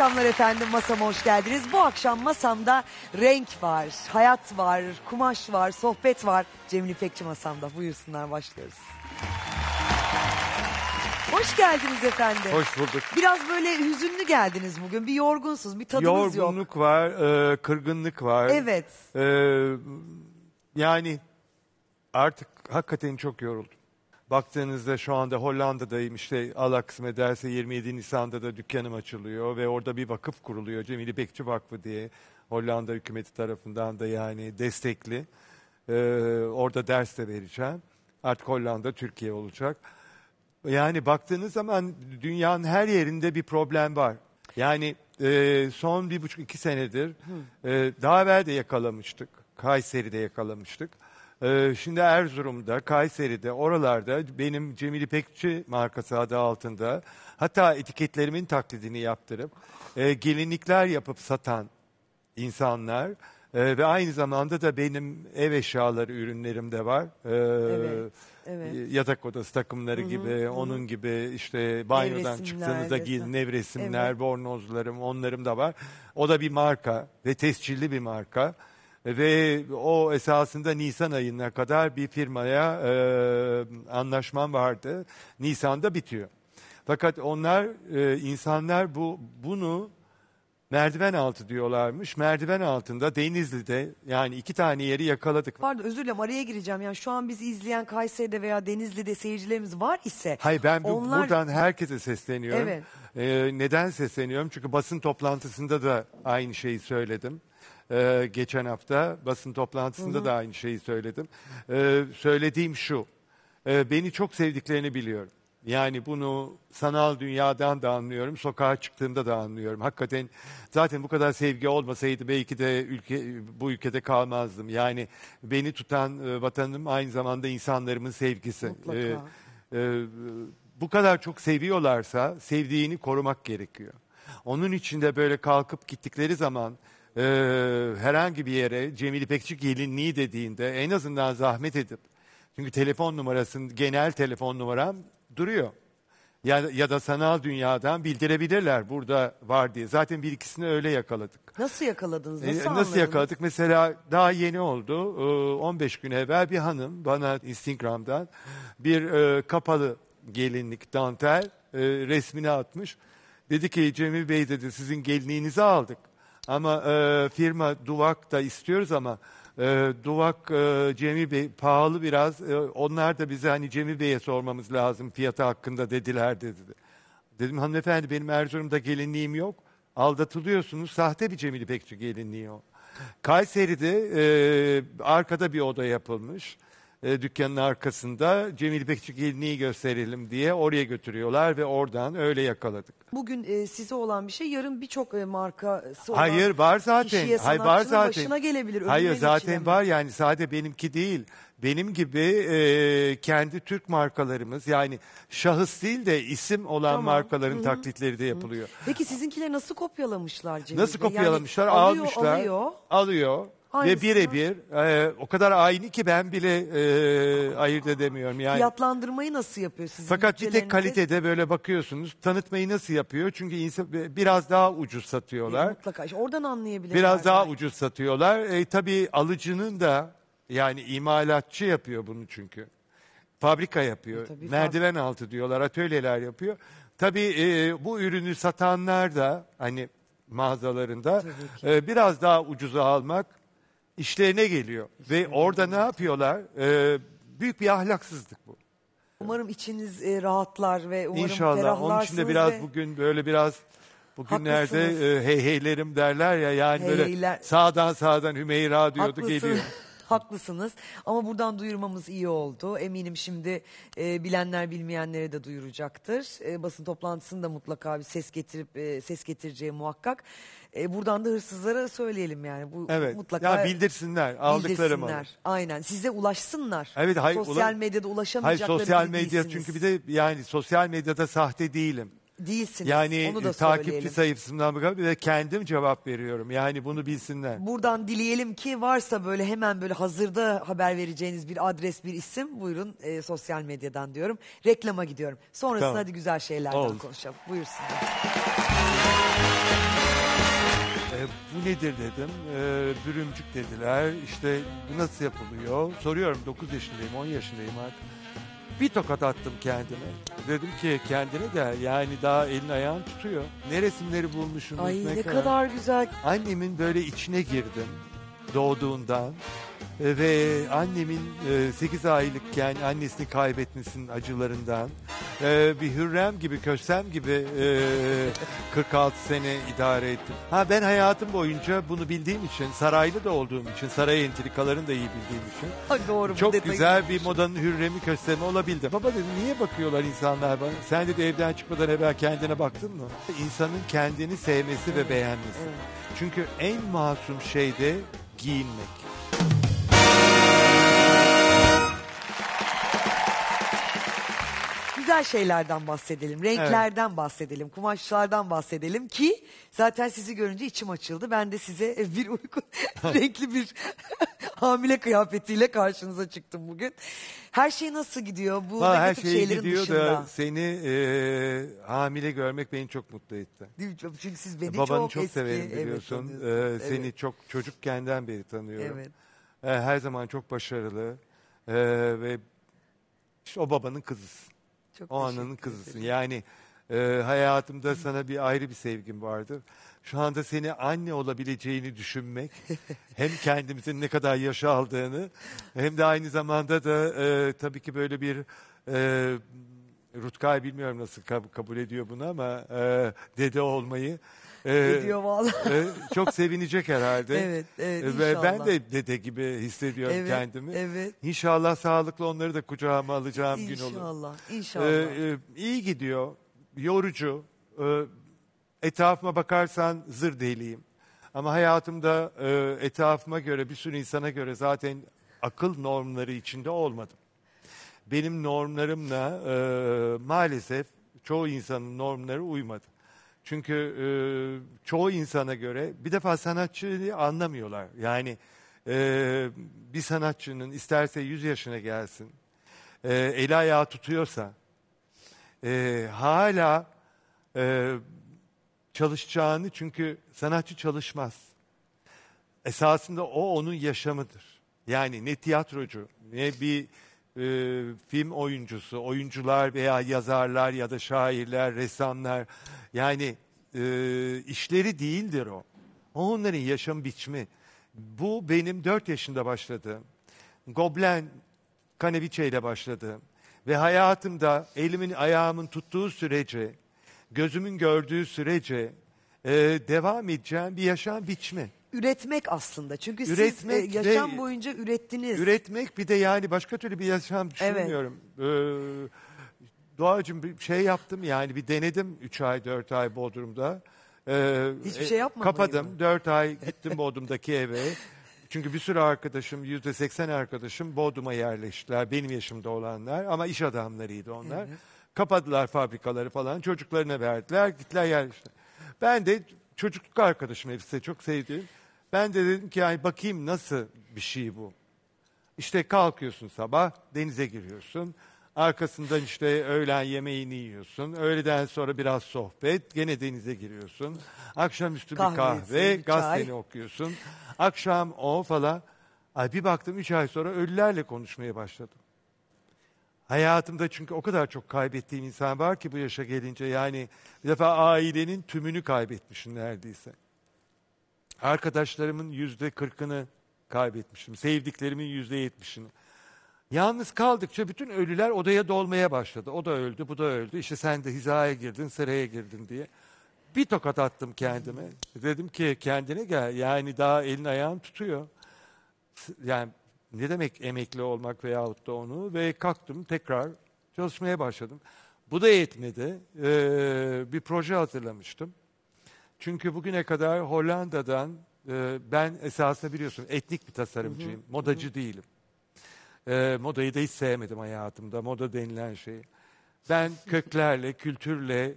akşamlar efendim. Masama hoş geldiniz. Bu akşam masamda renk var, hayat var, kumaş var, sohbet var. Cemil İpekçi masamda. Buyursunlar başlıyoruz. Hoş geldiniz efendim. Hoş bulduk. Biraz böyle hüzünlü geldiniz bugün. Bir yorgunsunuz, bir tadınız yok. Yorgunluk var, e, kırgınlık var. Evet. E, yani artık hakikaten çok yoruldum baktığınızda şu anda Hollanda'dayım işte Allah kısmet ederse 27 Nisan'da da dükkanım açılıyor ve orada bir vakıf kuruluyor Cemil İpekçi Vakfı diye Hollanda hükümeti tarafından da yani destekli. Ee, orada ders de vereceğim. Artık Hollanda Türkiye olacak. Yani baktığınız zaman dünyanın her yerinde bir problem var. Yani e, son bir buçuk iki senedir e, daha evvel de yakalamıştık. Kayseri'de yakalamıştık. Ee, şimdi Erzurum'da, Kayseri'de, oralarda benim Cemil İpekçi markası adı altında hatta etiketlerimin taklidini yaptırıp e, gelinlikler yapıp satan insanlar e, ve aynı zamanda da benim ev eşyaları ürünlerim de var. Ee, evet. Evet. yatak odası takımları Hı-hı, gibi, hı. onun gibi işte banyodan çıktığınızda giyin nevresimler, evet. bornozlarım, onlarım da var. O da bir marka ve tescilli bir marka ve o esasında Nisan ayına kadar bir firmaya e, anlaşmam vardı. Nisan'da bitiyor. Fakat onlar e, insanlar bu bunu merdiven altı diyorlarmış. Merdiven altında Denizli'de yani iki tane yeri yakaladık. Pardon özür dilerim araya gireceğim. Yani şu an bizi izleyen Kayseri'de veya Denizli'de seyircilerimiz var ise. Hayır ben bu, onlar... buradan herkese sesleniyorum. Evet. Ee, neden sesleniyorum? Çünkü basın toplantısında da aynı şeyi söyledim. Ee, geçen hafta basın toplantısında hı hı. da aynı şeyi söyledim. Ee, söylediğim şu, e, beni çok sevdiklerini biliyorum. Yani bunu sanal dünyadan da anlıyorum, sokağa çıktığımda da anlıyorum. Hakikaten zaten bu kadar sevgi olmasaydı belki de ülke, bu ülkede kalmazdım. Yani beni tutan e, vatanım aynı zamanda insanlarımın sevgisi. E, e, bu kadar çok seviyorlarsa sevdiğini korumak gerekiyor. Onun için de böyle kalkıp gittikleri zaman e, herhangi bir yere Cemil İpekçi gelinliği dediğinde en azından zahmet edip çünkü telefon numarasının genel telefon numaram duruyor. Ya, ya da sanal dünyadan bildirebilirler burada var diye. Zaten bir ikisini öyle yakaladık. Nasıl yakaladınız? Nasıl, ee, nasıl yakaladık? Mesela daha yeni oldu. Ee, 15 gün evvel bir hanım bana Instagram'dan bir e, kapalı gelinlik dantel e, resmini atmış. Dedi ki Cemil Bey dedi sizin gelinliğinizi aldık. Ama e, firma Duvak da istiyoruz ama e, Duvak e, Cemil Bey pahalı biraz. E, onlar da bize hani Cemil Bey'e sormamız lazım fiyatı hakkında dediler dedi. Dedim hanımefendi benim Erzurum'da gelinliğim yok. Aldatılıyorsunuz. Sahte bir Cemil İpekçi gelinliği o. Kayseri'de e, arkada bir oda yapılmış e, dükkanın arkasında Cemil Bekçik İlni'yi gösterelim diye oraya götürüyorlar ve oradan öyle yakaladık. Bugün e, size olan bir şey yarın birçok e, markası olan Hayır var zaten. kişiye Hayır var zaten. başına gelebilir. Hayır ölümlerin içine zaten mi? var yani sadece benimki değil. Benim gibi e, kendi Türk markalarımız yani şahıs değil de isim olan Tamam. markaların taklitleri de yapılıyor. Peki sizinkileri nasıl kopyalamışlar Cemil Nasıl Bey? Yani kopyalamışlar? alıyor, Almışlar. Alıyor. Alıyor. Aynısı. Ve birebir e, o kadar aynı ki ben bile e, ayırt edemiyorum. Yani. Fiyatlandırmayı nasıl yapıyor sizin Fakat bir tek kalitede böyle bakıyorsunuz. Tanıtmayı nasıl yapıyor? Çünkü insan, e, biraz daha ucuz satıyorlar. E, mutlaka. İşte Oradan anlayabilirler. Biraz daha belki. ucuz satıyorlar. E, tabii alıcının da yani imalatçı yapıyor bunu çünkü. Fabrika yapıyor. E, tabii, Merdiven altı diyorlar. Atölyeler yapıyor. Tabii e, bu ürünü satanlar da hani mağazalarında e, biraz daha ucuza almak işlerine geliyor. Ve orada ne yapıyorlar? Ee, büyük bir ahlaksızlık bu. Umarım içiniz e, rahatlar ve umarım İnşallah onun için de biraz ve... bugün böyle biraz bugünlerde Haklısınız. e, heyheylerim derler ya yani Heyheyler. böyle sağdan sağdan Hümeyra diyordu Haklısın. geliyor. Haklısınız ama buradan duyurmamız iyi oldu. Eminim şimdi e, bilenler bilmeyenlere de duyuracaktır. E, basın toplantısını da mutlaka bir ses getirip e, ses getireceği muhakkak. E, buradan da hırsızlara söyleyelim yani. Bu Evet. mutlaka Ya bildirsinler aldıklarımı. bildirsinler. Aynen. Size ulaşsınlar. Evet, hayır, sosyal ula- medyada Hayır sosyal medya çünkü bir de yani sosyal medyada sahte değilim değilsiniz. Yani Onu da e, takipçi söyleyelim. sayısından bakıp ve kendim cevap veriyorum. Yani bunu bilsinler. Buradan dileyelim ki varsa böyle hemen böyle hazırda haber vereceğiniz bir adres, bir isim buyurun e, sosyal medyadan diyorum. Reklama gidiyorum. Sonrasında Tamam. hadi güzel şeylerden Oldu. konuşalım. Buyursunlar. E, bu nedir dedim. E, bürümcük dediler. İşte bu nasıl yapılıyor? Soruyorum 9 yaşındayım, 10 yaşındayım artık bir tokat attım kendime. Dedim ki kendine de yani daha elin ayağın tutuyor. Ne resimleri bulmuşum. Ay ne kadar. kadar güzel. Annemin böyle içine girdim doğduğundan e, ve annemin 8 e, aylıkken annesini kaybetmesinin acılarından e, bir Hürrem gibi, Kösem gibi e, 46 sene idare ettim. Ha ben hayatım boyunca bunu bildiğim için, saraylı da olduğum için, saray entrikalarını da iyi bildiğim için. Ha, doğru. Çok güzel bir modanın Hürrem'i, Kösem'i olabildim. Baba dedim niye bakıyorlar insanlar bana? Sen de evden çıkmadan evvel kendine baktın mı? İnsanın kendini sevmesi evet. ve beğenmesi. Evet. Çünkü en masum şey de giyinmek. güzel şeylerden bahsedelim, renklerden bahsedelim, kumaşlardan bahsedelim ki zaten sizi görünce içim açıldı. Ben de size bir uyku renkli bir hamile kıyafetiyle karşınıza çıktım bugün. Her şey nasıl gidiyor bu Valla her şey gidiyor dışında? da seni e, hamile görmek beni çok mutlu etti. Değil mi? Çünkü siz beni Babanı çok, çok, eski. severim evet, Ee, Evet, Seni çok çocukkenden beri tanıyorum. evet. Ee, her zaman çok başarılı Ee, ve işte o babanın kızısın. Çok o ananın kızısın. Ederim. Yani e, hayatımda sana bir ayrı bir sevgim vardır. Şu anda seni anne olabileceğini düşünmek hem kendimizin ne kadar yaş aldığını hem de aynı zamanda da e, tabii ki böyle bir e, Rutkay bilmiyorum nasıl kab kabul ediyor bunu ama e, dede olmayı ee, Gidiyor e, çok sevinecek herhalde. Evet, evet Ve inşallah. ben de dede gibi hissediyorum Evet, kendimi. evet. İnşallah sağlıklı onları da kucağıma alacağım gün olur. İnşallah, ee, inşallah. E, iyi gidiyor. Yorucu. Ee, etrafıma bakarsan zır deliyim. Ama hayatımda e, etrafıma göre bir sürü insana göre zaten akıl normları içinde olmadım. Benim normlarımla e, maalesef çoğu insanın normları uymadı. Çünkü e, çoğu insana göre bir defa sanatçıyı anlamıyorlar. Yani e, bir sanatçının isterse 100 yaşına gelsin, e, eli ayağı tutuyorsa e, hala e, çalışacağını çünkü sanatçı çalışmaz. Esasında o onun yaşamıdır. Yani ne tiyatrocu ne bir e, film oyuncusu, oyuncular veya yazarlar ya da şairler, ressamlar yani e, işleri değildir o. O onların yaşam biçimi. Bu benim dört yaşında başladı. Goblen Kaneviçe ile başladı. Ve hayatımda elimin ayağımın tuttuğu sürece, gözümün gördüğü sürece e, devam edeceğim bir yaşam biçimi üretmek aslında. Çünkü Üretmek siz e, yaşam boyunca ürettiniz. Üretmek bir de yani başka türlü bir yaşam düşünmüyorum. Ee, Doğacığım bir şey yaptım yani bir denedim 3 ay 4 ay Bodrum'da. Ee, Hiçbir e, şey yapmadım Kapadım mı? 4 ay gittim Bodrum'daki eve. Çünkü bir sürü arkadaşım, yüzde seksen arkadaşım Bodrum'a yerleştiler. Benim yaşımda olanlar ama iş adamlarıydı onlar. Kapadılar fabrikaları falan, çocuklarına verdiler, gittiler yerleştiler. Ben de çocukluk arkadaşım hepsi çok sevdiğim. Ben de dedim ki yani bakayım nasıl bir şey bu. İşte kalkıyorsun sabah, denize giriyorsun. Arkasından işte öğlen yemeğini yiyorsun. Öğleden sonra biraz sohbet. Gene denize giriyorsun. Akşamüstü bir kahve, bir gazeteni okuyorsun. Akşam o falan. Ay bir baktım üç ay sonra ölülerle konuşmaya başladım. Hayatımda çünkü o kadar çok kaybettiğim insan var ki bu yaşa gelince yani bir defa ailenin tümünü kaybetmişim neredeyse. Arkadaşlarımın yüzde kırkını kaybetmişim. Sevdiklerimin yüzde yetmişini. Yalnız kaldıkça bütün ölüler odaya dolmaya başladı. O da öldü, bu da öldü. İşte sen de hizaya girdin, sıraya girdin diye. Bir tokat attım kendime. Dedim ki kendine gel. Yani daha elin ayağın tutuyor. Yani ne demek emekli olmak veyahut da onu. Ve kalktım tekrar çalışmaya başladım. Bu da yetmedi. Ee, bir proje hazırlamıştım. Çünkü bugüne kadar Hollanda'dan e, ben esasında biliyorsun etnik bir tasarımcıyım. Hı hı. Modacı hı hı. değilim. E, modayı da hiç sevmedim hayatımda. Moda denilen şeyi. Ben köklerle, kültürle,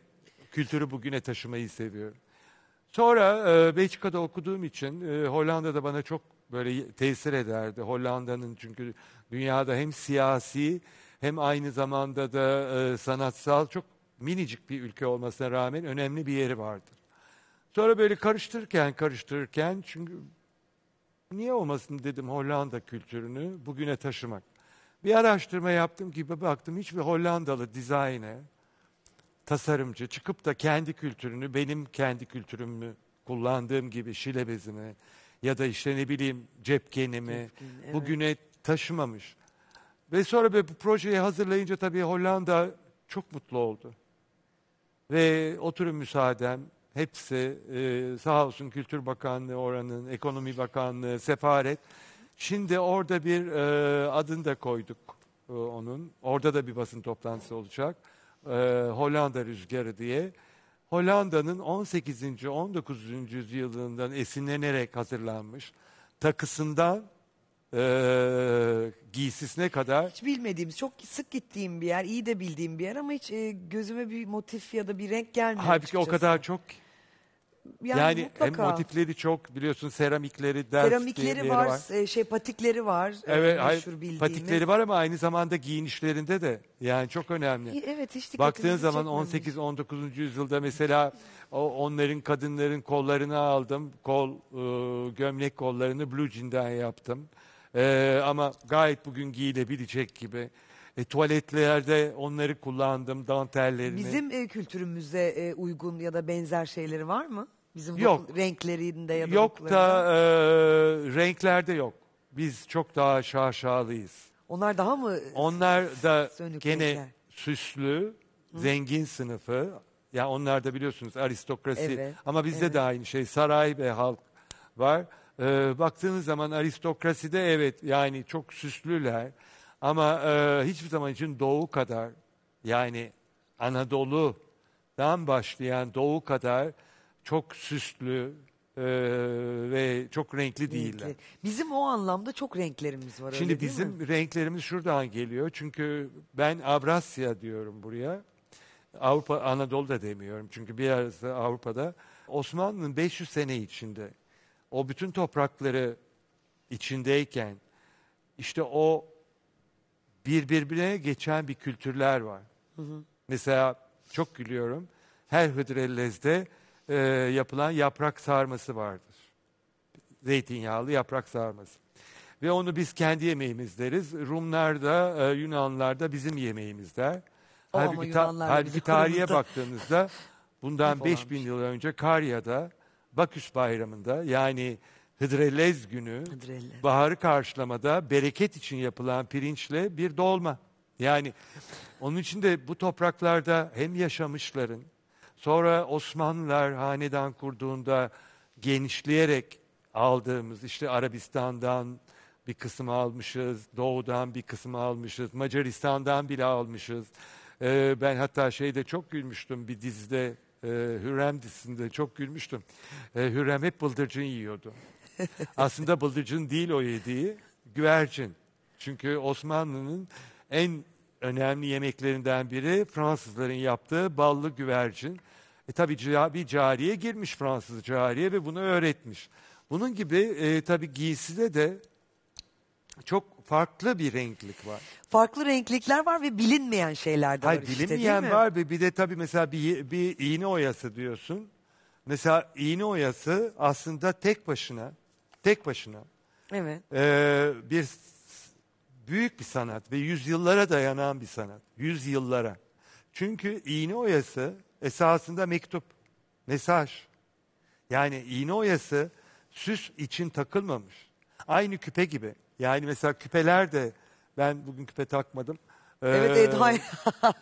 kültürü bugüne taşımayı seviyorum. Sonra e, Belçika'da okuduğum için e, Hollanda'da bana çok böyle tesir ederdi. Hollanda'nın çünkü dünyada hem siyasi hem aynı zamanda da e, sanatsal çok minicik bir ülke olmasına rağmen önemli bir yeri vardır. Sonra böyle karıştırırken karıştırırken çünkü niye olmasın dedim Hollanda kültürünü bugüne taşımak. Bir araştırma yaptım ki baktım hiçbir Hollandalı dizayne, tasarımcı çıkıp da kendi kültürünü, benim kendi kültürümü kullandığım gibi şilebezimi ya da işte ne bileyim cepkenimi Cepken, evet. bugüne taşımamış. Ve sonra bu projeyi hazırlayınca tabii Hollanda çok mutlu oldu. Ve oturun müsaadem Hepsi e, sağ olsun Kültür Bakanlığı oranın, Ekonomi Bakanlığı, Sefaret. Şimdi orada bir e, adını da koyduk e, onun. Orada da bir basın toplantısı olacak. E, Hollanda Rüzgarı diye. Hollanda'nın 18. 19. yüzyılından esinlenerek hazırlanmış takısından e, ee, giysisine kadar. Hiç bilmediğimiz, çok sık gittiğim bir yer, iyi de bildiğim bir yer ama hiç e, gözüme bir motif ya da bir renk gelmiyor. Halbuki açıkçası. o kadar çok. Yani, yani mutlaka. hem motifleri çok biliyorsun seramikleri, ders seramikleri var, var. E, şey patikleri var. E, evet, hayır, patikleri var ama aynı zamanda giyinişlerinde de yani çok önemli. Evet, hiç Baktığın zaman 18 19. yüzyılda mesela o onların kadınların kollarını aldım. Kol e, gömlek kollarını blue jean'den yaptım. E, ama gayet bugün giyilebilecek gibi. E, tuvaletlerde onları kullandım, dantellerini. Bizim e, kültürümüze e, uygun ya da benzer şeyleri var mı? Bizim yok. renklerinde ya da Yok da e, renklerde yok. Biz çok daha şaşalıyız. Onlar daha mı Onlar da sönük gene renkler? süslü, Hı? zengin sınıfı. Ya yani onlar da biliyorsunuz aristokrasi. Evet, ama bizde evet. de aynı şey saray ve halk var e, baktığınız zaman aristokraside evet yani çok süslüler ama e, hiçbir zaman için doğu kadar yani Anadolu'dan başlayan doğu kadar çok süslü, ee, ve çok renkli, renkli değiller. Bizim o anlamda çok renklerimiz var. Şimdi bizim mi? renklerimiz şuradan geliyor. Çünkü ben Avrasya diyorum buraya. Avrupa Anadolu da demiyorum. Çünkü biraz Avrupa'da Osmanlı'nın 500 sene içinde o bütün toprakları içindeyken işte o birbirine geçen bir kültürler var. Hı hı. Mesela çok gülüyorum. Her hıdrellezde e, yapılan yaprak sarması vardır. Zeytinyağlı yaprak sarması. Ve onu biz kendi yemeğimiz deriz. Rumlar da, e, Yunanlar da bizim yemeğimiz der. O halbuki ta halbuki tarihe baktığınızda bundan 5000 şey. yıl önce Karya'da Baküs Bayramı'nda yani Hıdrellez günü Hıdrellez. baharı karşılamada bereket için yapılan pirinçle bir dolma. Yani onun için de bu topraklarda hem yaşamışların sonra Osmanlılar hanedan kurduğunda genişleyerek aldığımız işte Arabistan'dan bir kısım almışız, Doğu'dan bir kısım almışız, Macaristan'dan bile almışız. Ee, ben hatta şeyde çok gülmüştüm bir dizide e, Hürrem dizisinde çok gülmüştüm. E, Hürrem hep bıldırcın yiyordu. Aslında bıldırcın değil o yediği, güvercin. Çünkü Osmanlı'nın en önemli yemeklerinden biri Fransızların yaptığı ballı güvercin. E tabi bir cariye girmiş Fransız cariye ve bunu öğretmiş. Bunun gibi e, tabi giyside de çok farklı bir renklik var. Farklı renklikler var ve bilinmeyen şeyler de Hayır, var işte bilinmeyen var ve bir de tabii mesela bir, bir iğne oyası diyorsun. Mesela iğne oyası aslında tek başına, tek başına evet. e, bir büyük bir sanat ve yüzyıllara dayanan bir sanat. Yüzyıllara. Çünkü iğne oyası esasında mektup, mesaj. Yani iğne oyası süs için takılmamış. Aynı küpe gibi. Yani mesela küpeler de ben bugün küpe takmadım. Ee, evet, evet hayır.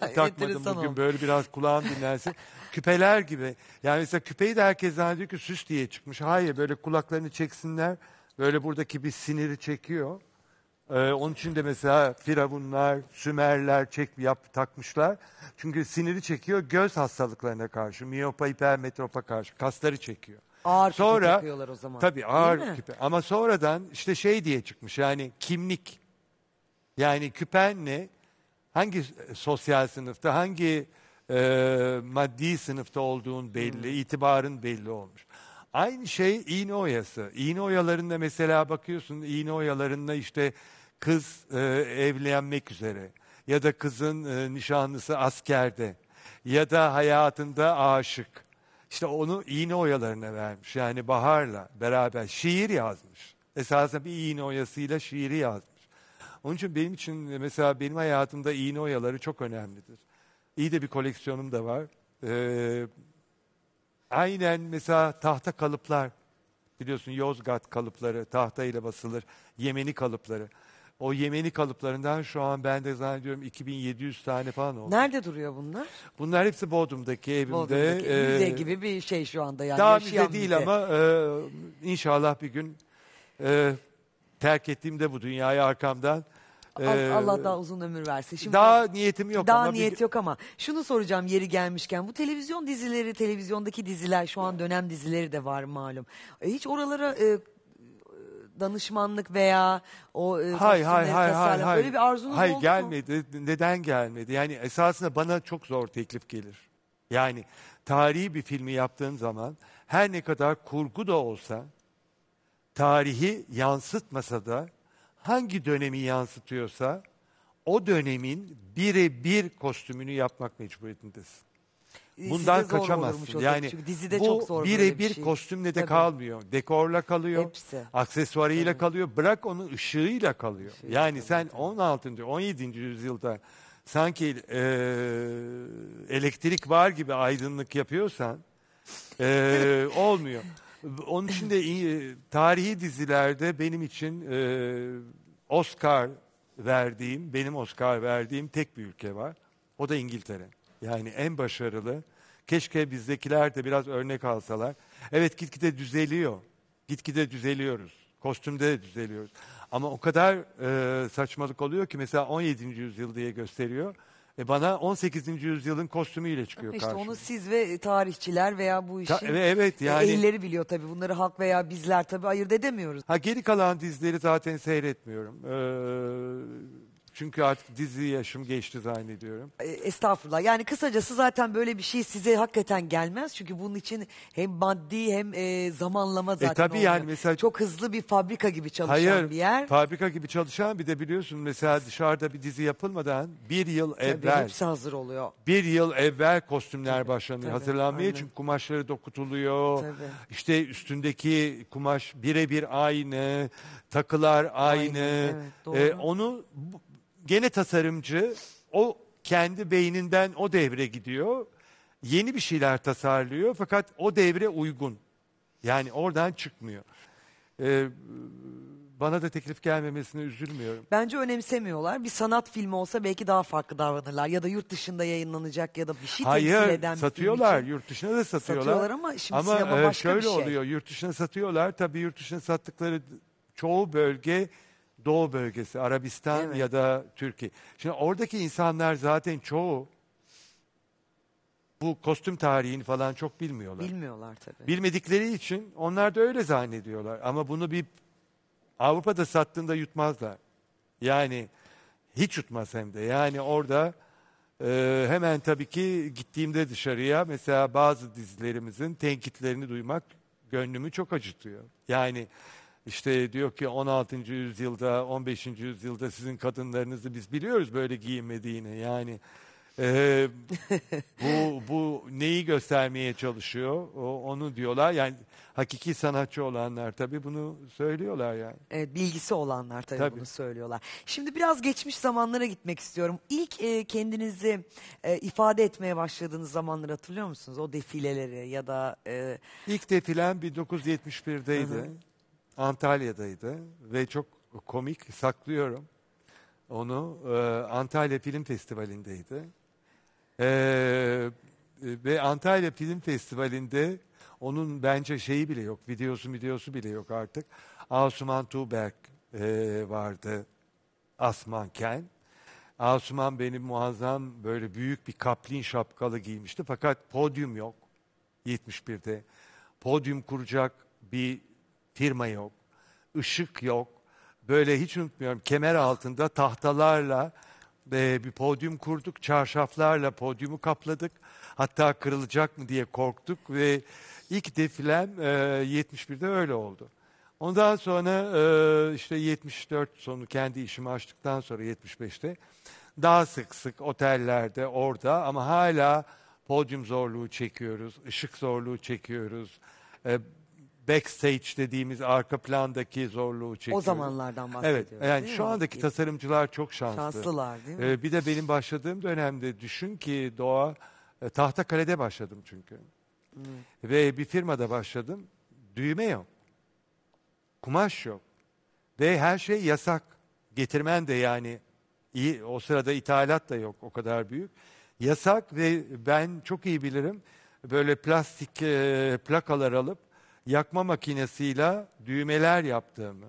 Ee, takmadım bugün oldu. böyle biraz kulağım dinlensin. Küpeler gibi. Yani mesela küpeyi de herkes zannediyor ki süs diye çıkmış. Hayır böyle kulaklarını çeksinler. Böyle buradaki bir siniri çekiyor. Ee, onun için de mesela Firavunlar, Sümerler çek yap takmışlar. Çünkü siniri çekiyor göz hastalıklarına karşı, miyopa, hipermetropa karşı kasları çekiyor. Ağır küpe Sonra, takıyorlar o zaman. Tabii ağır mi? küpe. Ama sonradan işte şey diye çıkmış yani kimlik. Yani küpen ne? Hangi sosyal sınıfta, hangi e, maddi sınıfta olduğun belli, hmm. itibarın belli olmuş. Aynı şey iğne oyası. İğne oyalarında mesela bakıyorsun iğne oyalarında işte kız e, evlenmek üzere ya da kızın e, nişanlısı askerde ya da hayatında aşık işte onu iğne oyalarına vermiş. Yani Bahar'la beraber şiir yazmış. Esasında bir iğne oyasıyla şiiri yazmış. Onun için benim için mesela benim hayatımda iğne oyaları çok önemlidir. İyi de bir koleksiyonum da var. Ee, aynen mesela tahta kalıplar. Biliyorsun Yozgat kalıpları tahta ile basılır. Yemeni kalıpları. O Yemeni kalıplarından şu an ben de zannediyorum 2700 tane falan oldu. Nerede duruyor bunlar? Bunlar hepsi Bodrum'daki evimde. Bodrum'daki e, müze gibi bir şey şu anda yani. Daha müze değil müze. ama e, inşallah bir gün e, terk ettiğimde bu dünyayı arkamdan ee, Allah daha uzun ömür versin. Şimdi daha niyetim yok. Daha ama niyet bir... yok ama şunu soracağım yeri gelmişken bu televizyon dizileri, televizyondaki diziler şu an dönem dizileri de var malum. E, hiç oralara e, danışmanlık veya o e, hay, hay, hay, hay, hay. böyle bir arzunuz hay, oldu gelmedi. mu? gelmedi. Neden gelmedi? Yani esasında bana çok zor teklif gelir. Yani tarihi bir filmi yaptığın zaman her ne kadar kurgu da olsa tarihi yansıtmasa da hangi dönemi yansıtıyorsa o dönemin birebir kostümünü yapmak mecburiyetindesin. Ee, Bundan zor kaçamazsın. Yani çünkü dizide çok zor bu böyle birebir bir şey. kostümle de Tabii. kalmıyor. Dekorla kalıyor. Hepsi. Aksesuarıyla kalıyor. Bırak onun ışığıyla kalıyor. Işığıyla yani sen 16. 17. yüzyılda sanki e, elektrik var gibi aydınlık yapıyorsan e, olmuyor. Onun için de iyi, tarihi dizilerde benim için e, Oscar verdiğim, benim Oscar verdiğim tek bir ülke var. O da İngiltere. Yani en başarılı. Keşke bizdekiler de biraz örnek alsalar. Evet gitgide düzeliyor. Gitgide düzeliyoruz. Kostümde de düzeliyoruz. Ama o kadar e, saçmalık oluyor ki mesela 17. yüzyıl diye gösteriyor. E bana 18. yüzyılın kostümüyle çıkıyor işte karşıma. İşte onu siz ve tarihçiler veya bu işin Ta, e, evet, e, yani, elleri biliyor tabii. Bunları halk veya bizler tabii ayırt edemiyoruz. Ha geri kalan dizileri zaten seyretmiyorum. Ee, çünkü artık dizi yaşım geçti zannediyorum. E, estağfurullah. Yani kısacası zaten böyle bir şey size hakikaten gelmez. Çünkü bunun için hem maddi hem e, zamanlama e, zaten E tabii olmuyor. yani mesela- Çok hızlı bir fabrika gibi çalışan Hayır, bir yer. fabrika gibi çalışan bir de biliyorsun mesela dışarıda bir dizi yapılmadan bir yıl Tabii evvel, hepsi hazır oluyor. bir yıl evvel kostümler başlanıyor. tabii, Hazırlanmaya aynen. çünkü kumaşları dokutuluyor. Tabii. İşte üstündeki kumaş birebir aynı, takılar aynı. Aynı, evet, e, doğru. Ee, onu bu- Gene tasarımcı o kendi beyninden o devre gidiyor. Yeni bir şeyler tasarlıyor fakat o devre uygun. Yani oradan çıkmıyor. Ee, bana da teklif gelmemesine üzülmüyorum. Bence önemsemiyorlar. Bir sanat filmi olsa belki daha farklı davranırlar. Ya da yurt dışında yayınlanacak ya da bir şey Hayır, temsil eden bir satıyorlar. Film yurt dışına da satıyorlar. Satıyorlar ama şimdi ama sinema e, başka bir şey. Ama şöyle oluyor. Yurt dışına satıyorlar. Tabii yurt dışına sattıkları çoğu bölge Doğu bölgesi, Arabistan evet. ya da Türkiye. Şimdi oradaki insanlar zaten çoğu bu kostüm tarihini falan çok bilmiyorlar. Bilmiyorlar tabii. Bilmedikleri için onlar da öyle zannediyorlar. Ama bunu bir Avrupa'da sattığında yutmazlar. Yani hiç yutmaz hem de. Yani orada e, hemen tabii ki gittiğimde dışarıya mesela bazı dizilerimizin tenkitlerini duymak gönlümü çok acıtıyor. Yani işte diyor ki 16. yüzyılda, 15. yüzyılda sizin kadınlarınızı biz biliyoruz böyle giyinmediğini. Yani e, bu bu neyi göstermeye çalışıyor? O, onu diyorlar. Yani hakiki sanatçı olanlar tabii bunu söylüyorlar yani. Evet, bilgisi olanlar tabii, tabii bunu söylüyorlar. Şimdi biraz geçmiş zamanlara gitmek istiyorum. İlk e, kendinizi e, ifade etmeye başladığınız zamanları hatırlıyor musunuz? O defileleri ya da e... ilk defilen 1971'deydi. Hı hı. Antalya'daydı ve çok komik saklıyorum onu. E, Antalya Film Festivali'ndeydi. E, ve Antalya Film Festivali'nde onun bence şeyi bile yok, videosu videosu bile yok artık. Asuman Tuğberk e, vardı, Asman Ken. Asuman benim muazzam böyle büyük bir kaplin şapkalı giymişti. Fakat podyum yok 71'de. Podyum kuracak bir firma yok, ışık yok. Böyle hiç unutmuyorum kemer altında tahtalarla e, bir podyum kurduk, çarşaflarla podyumu kapladık. Hatta kırılacak mı diye korktuk ve ilk defilem e, 71'de öyle oldu. Ondan sonra e, işte 74 sonu kendi işimi açtıktan sonra 75'te daha sık sık otellerde orada ama hala podyum zorluğu çekiyoruz, ışık zorluğu çekiyoruz. E, backstage dediğimiz arka plandaki zorluğu çekiyoruz. O zamanlardan bahsediyoruz. Evet. Yani şu mi? andaki e, tasarımcılar çok şanslı. Şanslılar değil mi? Ee, bir de benim başladığım dönemde düşün ki doğa e, tahta kalede başladım çünkü. Hmm. Ve bir firmada başladım. Düğme yok. Kumaş yok. Ve her şey yasak. Getirmen de yani iyi o sırada ithalat da yok o kadar büyük. Yasak ve ben çok iyi bilirim böyle plastik e, plakalar alıp yakma makinesiyle düğmeler yaptığımı,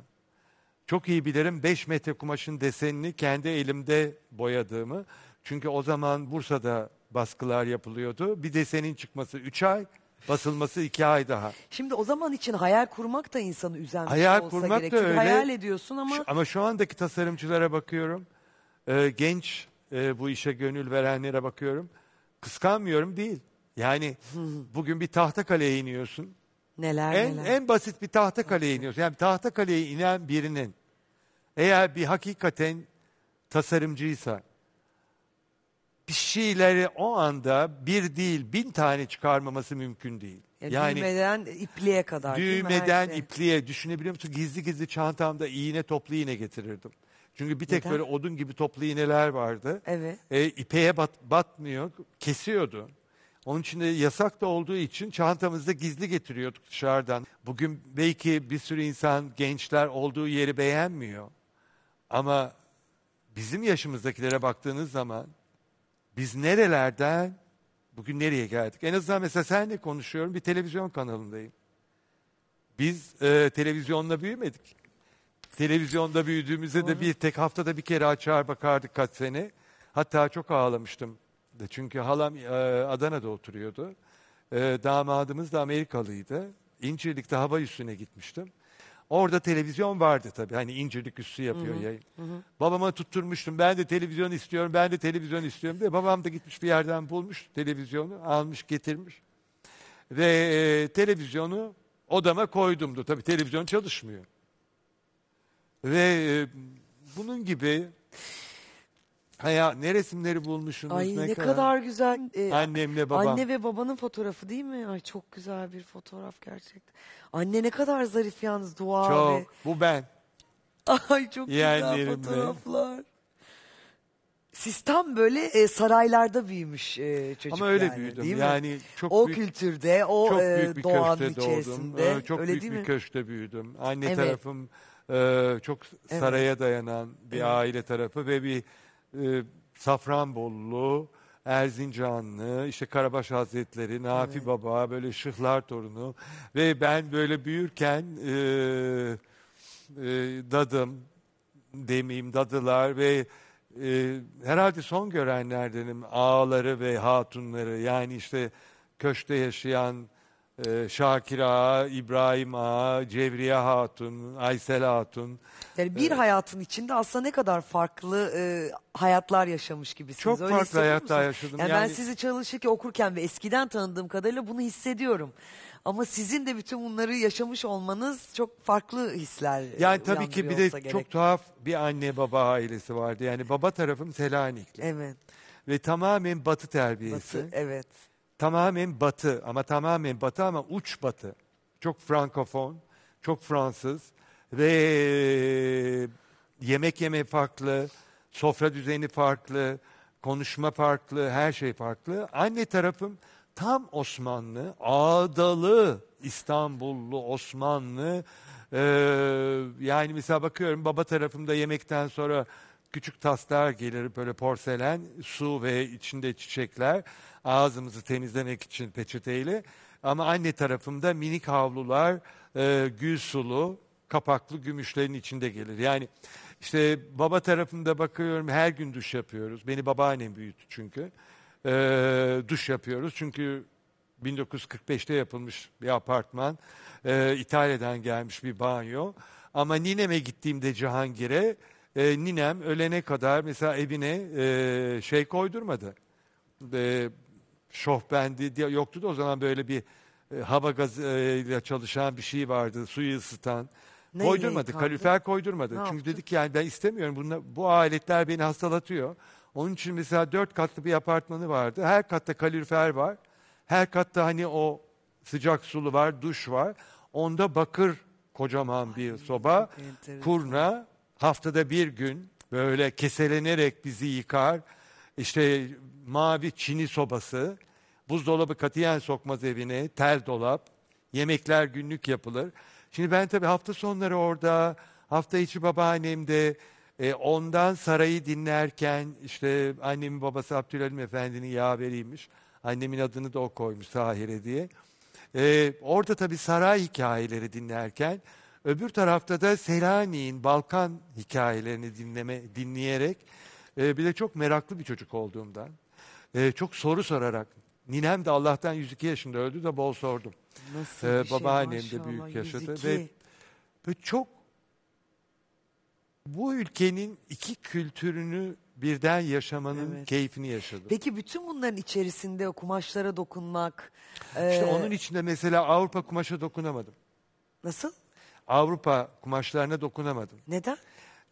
çok iyi bilirim 5 metre kumaşın desenini kendi elimde boyadığımı. Çünkü o zaman Bursa'da baskılar yapılıyordu. Bir desenin çıkması 3 ay, basılması 2 ay daha. Şimdi o zaman için hayal kurmak da insanı üzen bir hayal olsa kurmak gerek. Da öyle. hayal ediyorsun ama... Şu, ama şu andaki tasarımcılara bakıyorum. Ee, genç e, bu işe gönül verenlere bakıyorum. Kıskanmıyorum değil. Yani bugün bir tahta kaleye iniyorsun. Neler en, neler. En basit bir tahta kaleye iniyoruz. Yani tahta kaleye inen birinin eğer bir hakikaten tasarımcıysa bir şeyleri o anda bir değil bin tane çıkarmaması mümkün değil. Ya yani düğmeden ipliğe kadar. Düğmeden şey. ipliğe düşünebiliyor musun? Gizli gizli çantamda iğne toplu iğne getirirdim. Çünkü bir tek Neden? böyle odun gibi toplu iğneler vardı. Evet. E, ipeye bat, batmıyor, kesiyordu. Onun için de yasak da olduğu için çantamızda gizli getiriyorduk dışarıdan. Bugün belki bir sürü insan, gençler olduğu yeri beğenmiyor. Ama bizim yaşımızdakilere baktığınız zaman biz nerelerden bugün nereye geldik? En azından mesela senle konuşuyorum bir televizyon kanalındayım. Biz e, televizyonla büyümedik. Televizyonda büyüdüğümüzde Doğru. de bir tek haftada bir kere açar bakardık kaç sene. Hatta çok ağlamıştım Manhattan'da. Çünkü halam e, Adana'da oturuyordu. E, damadımız da Amerikalıydı. İncirlik'te hava üstüne gitmiştim. Orada televizyon vardı tabii. Hani İncirlik üssü yapıyor hı hı, yayın. Hı. Babama tutturmuştum. Ben de televizyon istiyorum, ben de televizyon istiyorum diye. Babam da gitmiş bir yerden bulmuş televizyonu, almış getirmiş. Ve e, televizyonu odama koydumdu. Tabii televizyon çalışmıyor. Ve e, bunun gibi Haya ya ne resimleri bulmuşsunuz Ay ne, kadar, güzel. Ee, Annemle babam. Anne ve babanın fotoğrafı değil mi? Ay çok güzel bir fotoğraf gerçekten. Anne ne kadar zarif yalnız dua ve. Çok. Bu ben. Ay çok güzel Yeğenlerim benim. fotoğraflar. Sistem böyle e, saraylarda büyümüş e, çocuk Ama öyle yani, büyüdüm. Değil mi? Yani çok o büyük kültürde, o çok e, büyük bir doğanın köşkte doğdum. Ee, çok öyle büyük değil bir mi? köşkte büyüdüm. Anne Evet. tarafım e, çok saraya dayanan bir aile tarafı ve bir e, ee, Safranbollu, Erzincanlı, işte Karabaş Hazretleri, Nafi evet. Baba, böyle Şıhlar torunu ve ben böyle büyürken e, e, dadım demeyeyim dadılar ve e, herhalde son görenlerdenim ağaları ve hatunları yani işte köşte yaşayan e, Şakir Ağa, İbrahim Ağa, Cevriye Hatun, Aysel Hatun. Yani bir ee, hayatın içinde aslında ne kadar farklı e, hayatlar yaşamış gibisiniz. Çok Öyle farklı hayatlar yaşadım. Yani, yani ben sizi çalışırken okurken ve eskiden tanıdığım kadarıyla bunu hissediyorum. Ama sizin de bütün bunları yaşamış olmanız çok farklı hisler. E, yani tabii ki bir de gerek. çok tuhaf bir anne baba ailesi vardı. Yani baba tarafım Selanikli. Evet. Ve tamamen batı terbiyesi. Batı, evet tamamen batı ama tamamen batı ama uç batı. Çok frankofon, çok Fransız ve yemek yeme farklı, sofra düzeni farklı, konuşma farklı, her şey farklı. Anne tarafım tam Osmanlı, ağdalı İstanbullu, Osmanlı. Ee, yani mesela bakıyorum baba tarafımda yemekten sonra küçük taslar gelir böyle porselen, su ve içinde çiçekler ağzımızı temizlemek için peçeteyle. Ama anne tarafımda minik havlular, e, gül sulu, kapaklı gümüşlerin içinde gelir. Yani işte baba tarafımda bakıyorum her gün duş yapıyoruz. Beni babaannem büyüttü çünkü. E, duş yapıyoruz çünkü 1945'te yapılmış bir apartman. E, İtalya'dan gelmiş bir banyo. Ama nineme gittiğimde Cihangir'e e, ninem ölene kadar mesela evine e, şey koydurmadı. E, Şofbendi yoktu da o zaman böyle bir e, hava gazıyla çalışan bir şey vardı. Suyu ısıtan. Ne, koydurmadı. Neyi koydurmadı. Ne Çünkü yaptın? dedik ki yani ben istemiyorum. Bunla, bu aletler beni hastalatıyor. Onun için mesela dört katlı bir apartmanı vardı. Her katta kalorifer var. Her katta hani o sıcak sulu var, duş var. Onda bakır kocaman Ay, bir soba, kurna haftada bir gün böyle keselenerek bizi yıkar işte mavi çini sobası, buzdolabı katiyen sokmaz evine, tel dolap, yemekler günlük yapılır. Şimdi ben tabii hafta sonları orada, hafta içi babaannemde, e, ondan sarayı dinlerken işte annemin babası Abdülhalim Efendi'nin yaveriymiş. Annemin adını da o koymuş Sahire diye. E, orada tabii saray hikayeleri dinlerken, öbür tarafta da Selanik'in Balkan hikayelerini dinleme, dinleyerek e, bir de çok meraklı bir çocuk olduğumdan e, çok soru sorarak ninem de Allah'tan 102 yaşında öldü de bol sordum. Nasıl ee, bir şey? babaannem şey, de büyük yaşadı 102. ve, ve çok bu ülkenin iki kültürünü birden yaşamanın evet. keyfini yaşadım. Peki bütün bunların içerisinde o kumaşlara dokunmak. E, işte e... onun içinde mesela Avrupa kumaşa dokunamadım. Nasıl? Avrupa kumaşlarına dokunamadım. Neden?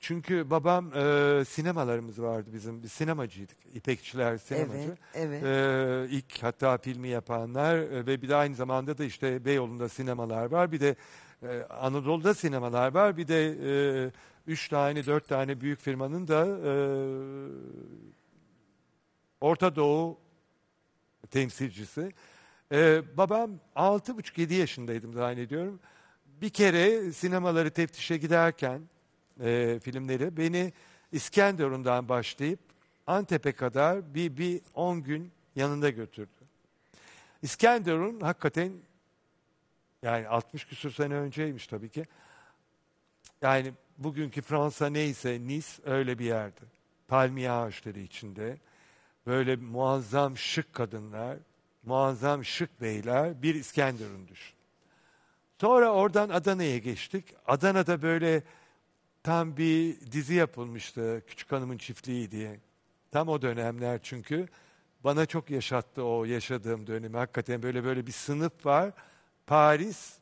Çünkü babam e, sinemalarımız vardı bizim. Biz sinemacıydık. İpekçiler sinemacı. Evet, evet. E, ilk hatta filmi yapanlar e, ve bir de aynı zamanda da işte Beyoğlu'nda sinemalar var. Bir de e, Anadolu'da sinemalar var. Bir de e, üç tane, dört tane büyük firmanın da e, Orta Doğu temsilcisi. E, babam altı buçuk yedi yaşındaydım zannediyorum. Bir kere sinemaları teftişe giderken e, filmleri. Beni İskenderun'dan başlayıp Antep'e kadar bir, bir 10 gün yanında götürdü. İskenderun hakikaten yani 60 küsur sene önceymiş tabii ki. Yani bugünkü Fransa neyse Nice öyle bir yerdi. Palmiye ağaçları içinde böyle muazzam şık kadınlar, muazzam şık beyler bir İskenderun düşün. Sonra oradan Adana'ya geçtik. Adana'da böyle tam bir dizi yapılmıştı Küçük Hanım'ın Çiftliği diye. Tam o dönemler çünkü bana çok yaşattı o yaşadığım dönemi. Hakikaten böyle böyle bir sınıf var. Paris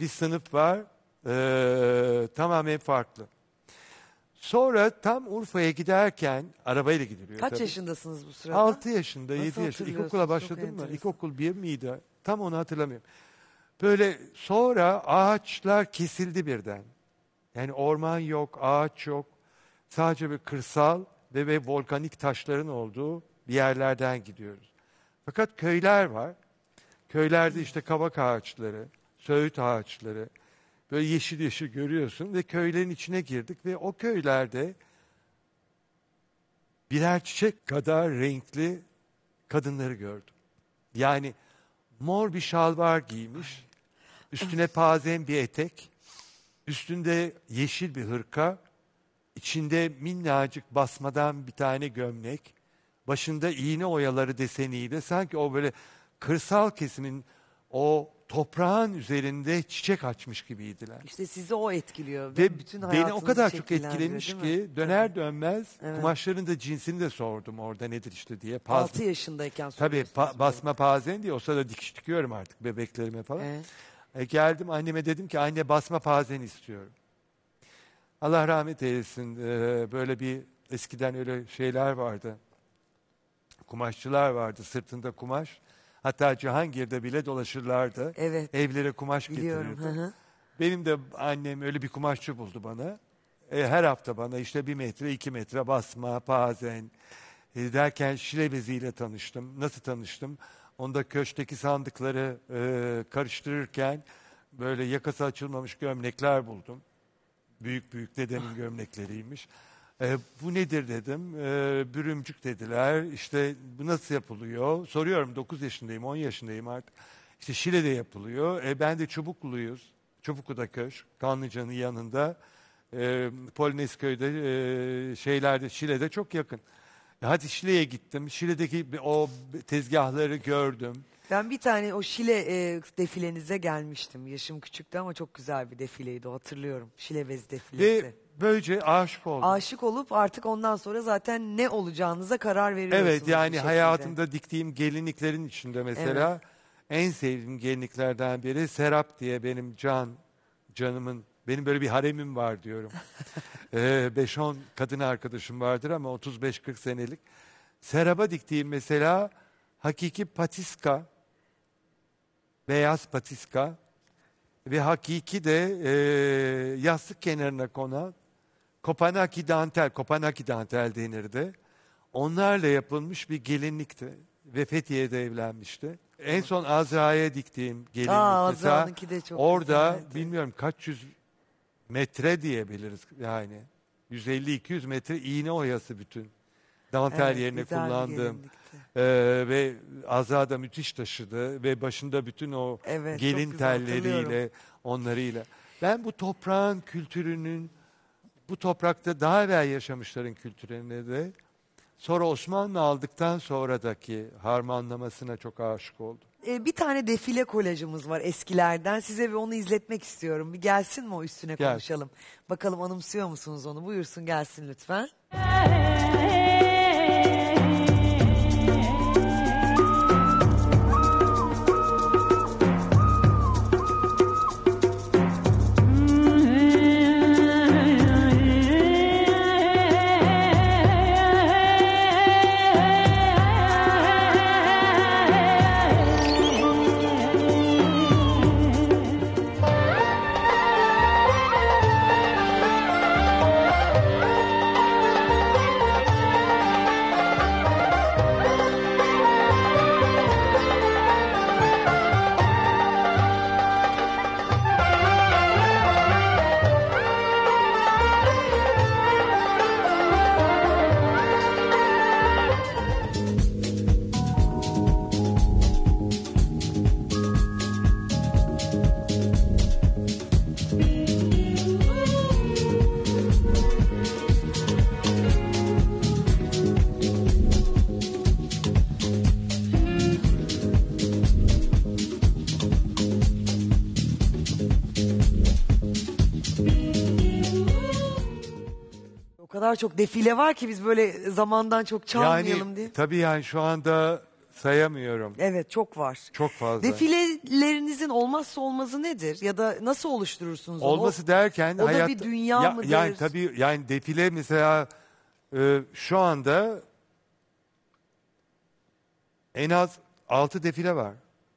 bir sınıf var. Ee, tamamen farklı. Sonra tam Urfa'ya giderken arabayla gidiliyor. Kaç tabii. yaşındasınız bu sırada? 6 yaşında, Nasıl 7 yaşında. İlkokula başladım mı? İlkokul 1 miydi? Tam onu hatırlamıyorum. Böyle sonra ağaçlar kesildi birden. Yani orman yok, ağaç yok. Sadece bir kırsal ve, ve volkanik taşların olduğu bir yerlerden gidiyoruz. Fakat köyler var. Köylerde işte kabak ağaçları, söğüt ağaçları, böyle yeşil yeşil görüyorsun ve köylerin içine girdik ve o köylerde birer çiçek kadar renkli kadınları gördüm. Yani mor bir şalvar giymiş, üstüne pazen bir etek, Üstünde yeşil bir hırka, içinde minnacık basmadan bir tane gömlek, başında iğne oyaları deseniyle sanki o böyle kırsal kesimin o toprağın üzerinde çiçek açmış gibiydiler. İşte sizi o etkiliyor. Ve bütün beni o kadar çok etkilemiş ki döner dönmez evet. kumaşların da cinsini de sordum orada nedir işte diye. Paz... 6 yaşındayken Tabii pa- basma pazen diye o sırada dikiş dikiyorum artık bebeklerime falan. Evet. E, geldim anneme dedim ki anne basma pazen istiyorum. Allah rahmet eylesin. E, böyle bir eskiden öyle şeyler vardı. Kumaşçılar vardı sırtında kumaş. Hatta Cihangir'de bile dolaşırlardı. Evet. Evlere kumaş Biliyorum. getirirdi. Benim de annem öyle bir kumaşçı buldu bana. E, her hafta bana işte bir metre, iki metre basma, pazen e, derken şile beziyle tanıştım. Nasıl tanıştım? Onda köşteki sandıkları e, karıştırırken böyle yakası açılmamış gömlekler buldum. Büyük büyük dedemin ah. gömlekleriymiş. E, bu nedir dedim. E, bürümcük dediler. İşte bu nasıl yapılıyor? Soruyorum 9 yaşındayım 10 yaşındayım artık. İşte Şile'de yapılıyor. E, ben de Çubukluyuz. Çubuklu'da köş, Kanlıca'nın yanında. E, Polonezköy'de e, şeylerde Şile'de çok yakın. E hadi Şile'ye gittim. Şile'deki o tezgahları gördüm. Ben bir tane o Şile e, defilenize gelmiştim. Yaşım küçüktü ama çok güzel bir defileydi o hatırlıyorum. Şile bezi defilesi. Ve böylece aşık oldum. Aşık olup artık ondan sonra zaten ne olacağınıza karar veriyorsunuz. Evet yani hayatımda diktiğim gelinliklerin içinde mesela evet. en sevdiğim gelinliklerden biri Serap diye benim can canımın benim böyle bir haremim var diyorum. 5-10 ee, kadın arkadaşım vardır ama 35-40 senelik. Seraba diktiğim mesela hakiki patiska, beyaz patiska ve hakiki de e, yastık kenarına konan Kopanaki dantel, Kopanaki dantel denirdi. Onlarla yapılmış bir gelinlikti ve Fethiye'de evlenmişti. En son Azra'ya diktiğim gelinlik Aa, mesela de çok orada güzeldi. bilmiyorum kaç yüz metre diyebiliriz yani. 150-200 metre iğne oyası bütün. Dantel evet, yerine kullandım e, ve Azra müthiş taşıdı ve başında bütün o evet, gelin telleriyle onlarıyla. Ben bu toprağın kültürünün bu toprakta daha evvel yaşamışların kültürüne de sonra Osmanlı aldıktan sonradaki harmanlamasına çok aşık oldum e, bir tane defile kolajımız var eskilerden. Size bir onu izletmek istiyorum. Bir gelsin mi o üstüne Gelsin. konuşalım. Bakalım anımsıyor musunuz onu? Buyursun gelsin lütfen. kadar çok defile var ki biz böyle zamandan çok çalmayalım yani, diye. Tabii yani şu anda sayamıyorum. Evet çok var. Çok fazla. Defilelerinizin olmazsa olmazı nedir? Ya da nasıl oluşturursunuz onu? Olması derken o hayat... da bir dünya ya, mıdır? Yani tabii yani defile mesela e, şu anda en az altı defile var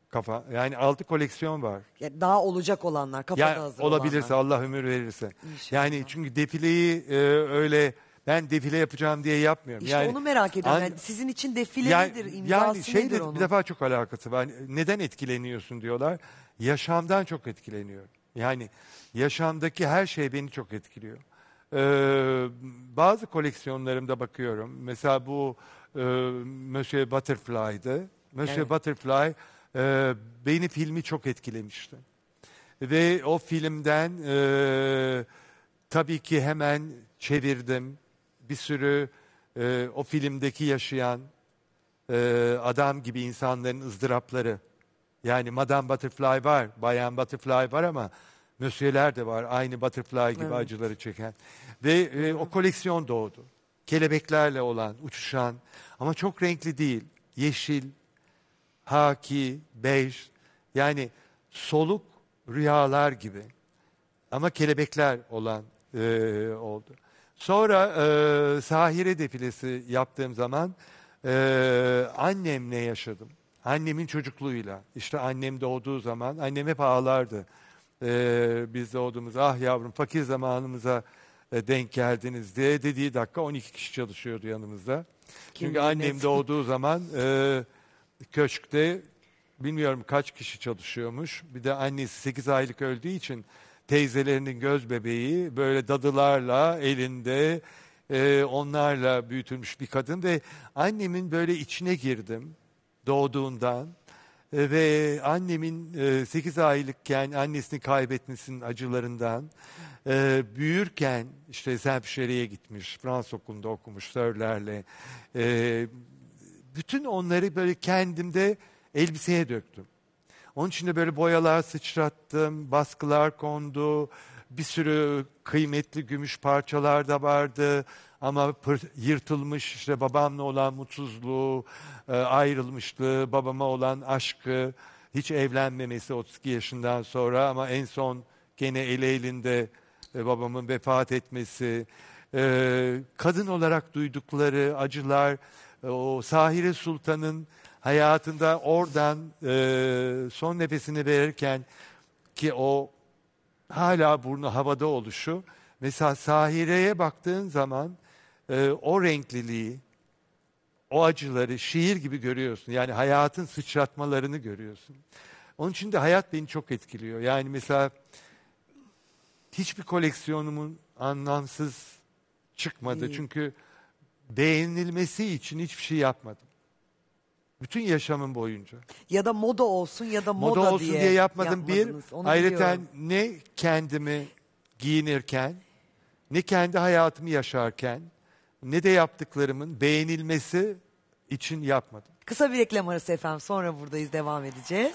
kafa. Yani altı koleksiyon var. Ya daha olacak olanlar, kafada yani hazır olabilirse olanlar. Allah ömür verirse. İnşallah. Yani çünkü defileyi e, öyle ben defile yapacağım diye yapmıyorum. İşte yani, onu merak ediyorum. Yani, sizin için defile yani, nedir, imzası yani şey nedir de, onun? Bir defa çok alakası var. Neden etkileniyorsun diyorlar. Yaşamdan çok etkileniyorum. Yani yaşamdaki her şey beni çok etkiliyor. Ee, bazı koleksiyonlarımda bakıyorum. Mesela bu e, Monsieur Butterfly'dı. Monsieur evet. Butterfly e, beni filmi çok etkilemişti. Ve o filmden e, tabii ki hemen çevirdim bir sürü e, o filmdeki yaşayan e, adam gibi insanların ızdırapları. Yani Madame Butterfly var, Bayan Butterfly var ama Mösyöler de var aynı Butterfly gibi evet. acıları çeken. Ve e, o koleksiyon doğdu. Kelebeklerle olan, uçuşan ama çok renkli değil. Yeşil, haki, bej yani soluk rüyalar gibi ama kelebekler olan e, oldu. Sonra e, sahire defilesi yaptığım zaman e, annemle yaşadım. Annemin çocukluğuyla. İşte annem doğduğu zaman annem hep ağlardı. E, biz doğduğumuz ah yavrum fakir zamanımıza e, denk geldiniz diye dediği dakika 12 kişi çalışıyordu yanımızda. Kim Çünkü annem bilmez. doğduğu zaman e, köşkte bilmiyorum kaç kişi çalışıyormuş. Bir de annesi 8 aylık öldüğü için teyzelerinin göz bebeği böyle dadılarla elinde e, onlarla büyütülmüş bir kadın ve annemin böyle içine girdim doğduğundan e, ve annemin e, 8 aylıkken annesini kaybetmesinin acılarından e, büyürken işte Zelpşehir'e gitmiş Fransız okulunda okumuş sörlerle e, bütün onları böyle kendimde elbiseye döktüm. Onun için de böyle boyalar sıçrattım, baskılar kondu, bir sürü kıymetli gümüş parçalar da vardı. Ama pır, yırtılmış işte babamla olan mutsuzluğu, e, ayrılmışlığı, babama olan aşkı, hiç evlenmemesi 32 yaşından sonra ama en son gene eli elinde e, babamın vefat etmesi, e, kadın olarak duydukları acılar, e, o Sahire Sultan'ın hayatında oradan e, son nefesini verirken ki o hala burnu havada oluşu. Mesela sahireye baktığın zaman e, o renkliliği, o acıları şiir gibi görüyorsun. Yani hayatın sıçratmalarını görüyorsun. Onun için de hayat beni çok etkiliyor. Yani mesela hiçbir koleksiyonumun anlamsız çıkmadı. Çünkü beğenilmesi için hiçbir şey yapmadım. Bütün yaşamım boyunca. Ya da moda olsun ya da moda, moda olsun diye, diye yapmadım bir. Ayrıca ne kendimi giyinirken, ne kendi hayatımı yaşarken, ne de yaptıklarımın beğenilmesi için yapmadım. Kısa bir reklam arası efendim. Sonra buradayız devam edeceğiz.